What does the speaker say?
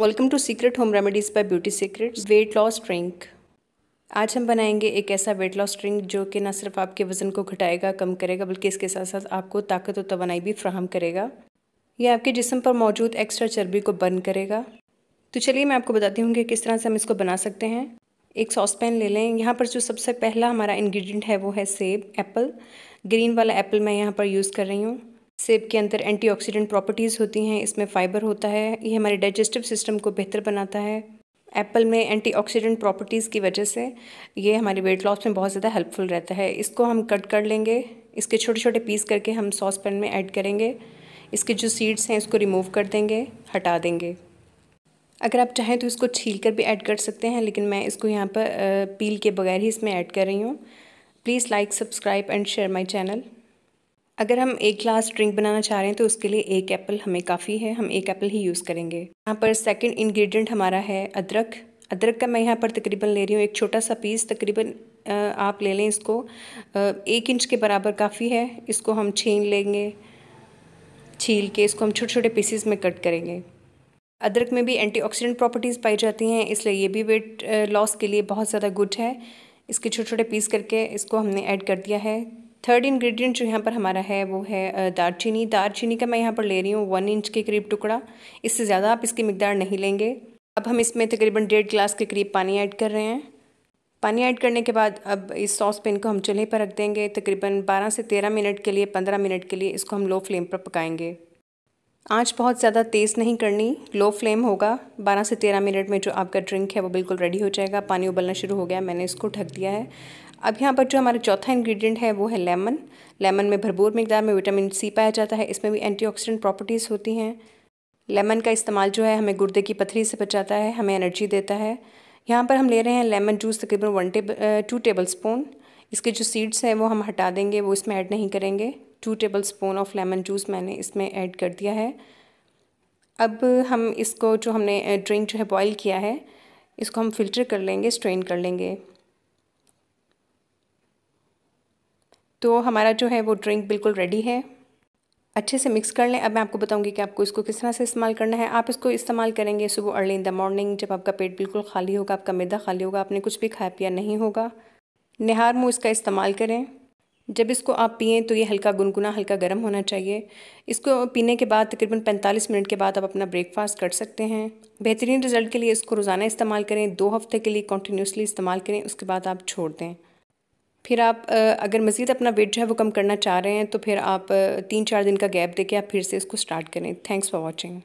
welcome to secret home remedies by beauty secrets weight loss drink आज हम बनाएंगे एक ऐसा वेट लॉस ड्रिंक जो कि ना सिर्फ आपके वज़न को घटाएगा कम करेगा बल्कि इसके साथ साथ आपको ताकत और तोानाई भी फ्राहम करेगा यह आपके जिसम पर मौजूद एक्स्ट्रा चर्बी को बर्न करेगा तो चलिए मैं आपको बताती हूँ कि किस तरह से हम इसको बना सकते हैं एक सॉस पैन ले लें यहाँ पर जो सबसे पहला हमारा इन्ग्रीडियंट है वो है सेब एप्पल ग्रीन वाला एप्पल मैं यहाँ पर यूज़ कर रही हूँ सेब के अंदर एंटीऑक्सीडेंट प्रॉपर्टीज़ होती हैं इसमें फ़ाइबर होता है ये हमारे डाइजेस्टिव सिस्टम को बेहतर बनाता है एप्पल में एंटीऑक्सीडेंट प्रॉपर्टीज़ की वजह से ये हमारे वेट लॉस में बहुत ज़्यादा हेल्पफुल रहता है इसको हम कट कर लेंगे इसके छोटे छोटे पीस करके हम सॉस पैन में ऐड करेंगे इसके जो सीड्स हैं इसको रिमूव कर देंगे हटा देंगे अगर आप चाहें तो इसको छील कर भी ऐड कर सकते हैं लेकिन मैं इसको यहाँ पर पील के बगैर ही इसमें ऐड कर रही हूँ please like subscribe and share my channel अगर हम एक ग्लास ड्रिंक बनाना चाह रहे हैं तो उसके लिए एक एप्पल हमें काफ़ी है हम एक एप्पल ही यूज़ करेंगे यहाँ पर सेकंड इंग्रेडिएंट हमारा है अदरक अदरक का मैं यहाँ पर तकरीबन ले रही हूँ एक छोटा सा पीस तकरीबन आप ले लें इसको एक इंच के बराबर काफ़ी है इसको हम छीन लेंगे छील के इसको हम छोटे छोटे पीसीस में कट करेंगे अदरक में भी एंटी प्रॉपर्टीज़ पाई जाती हैं इसलिए ये भी वेट लॉस के लिए बहुत ज़्यादा गुड है इसके छोटे छोटे पीस करके इसको हमने ऐड कर दिया है थर्ड इंग्रेडिएंट जो यहाँ पर हमारा है वो है दारचीनी दारचीनी का मैं यहाँ पर ले रही हूँ वन इंच के करीब टुकड़ा इससे ज़्यादा आप इसकी मकदार नहीं लेंगे अब हम इसमें तकरीबन डेढ़ गिलास के करीब पानी ऐड कर रहे हैं पानी ऐड करने के बाद अब इस सॉस पेन को हम चूल्हे पर रख देंगे तकरीबन 12 से 13 मिनट के लिए 15 मिनट के लिए इसको हम लो फ्लेम पर पकाएंगे आंच बहुत ज़्यादा तेज़ नहीं करनी लो फ्लेम होगा 12 से 13 मिनट में जो आपका ड्रिंक है वो बिल्कुल रेडी हो जाएगा पानी उबलना शुरू हो गया मैंने इसको ढक दिया है अब यहाँ पर जो हमारा चौथा इंग्रेडिएंट है वो है लेमन लेमन में भरपूर मकदार में विटामिन सी पाया जाता है इसमें भी एंटीऑक्सीडेंट प्रॉपर्टीज़ होती हैं लेमन का इस्तेमाल जो है हमें गुर्दे की पथरी से बचाता है हमें एनर्जी देता है यहाँ पर हम ले रहे हैं लेमन जूस तकरीबन one table two tablespoon इसके जो सीड्स हैं वो हम हटा देंगे वो इसमें ऐड नहीं करेंगे two tablespoon of lemon juice मैंने इसमें ऐड कर दिया है अब हम इसको जो हमने ड्रिंक जो है बॉयल किया है इसको हम फिल्टर कर लेंगे स्ट्रेन कर लेंगे तो हमारा जो है वो ड्रिंक बिल्कुल रेडी है अच्छे से मिक्स कर लें अब मैं आपको बताऊंगी कि आपको इसको किस तरह से इस्तेमाल करना है आप इसको इस्तेमाल करेंगे सुबह अर्ली इन द मॉर्निंग जब आपका पेट बिल्कुल खाली होगा आपका मैदा खाली होगा आपने कुछ भी खाया पिया नहीं होगा निहार मुँह इसका इस्तेमाल करें जब इसको आप पिएँ तो ये हल्का गुनगुना हल्का गर्म होना चाहिए इसको पीने के बाद तकरीबन 45 मिनट के बाद आप अपना ब्रेकफास्ट कर सकते हैं बेहतरीन रिजल्ट के लिए इसको रोज़ाना इस्तेमाल करें दो हफ्ते के लिए कंटिन्यूसली इस्तेमाल करें उसके बाद आप छोड़ दें फिर आप अगर मज़ीद अपना वेट जो है वो कम करना चाह रहे हैं तो फिर आप तीन चार दिन का गैप दे के आप फिर से इसको स्टार्ट करें थैंक्स फॉर वॉचिंग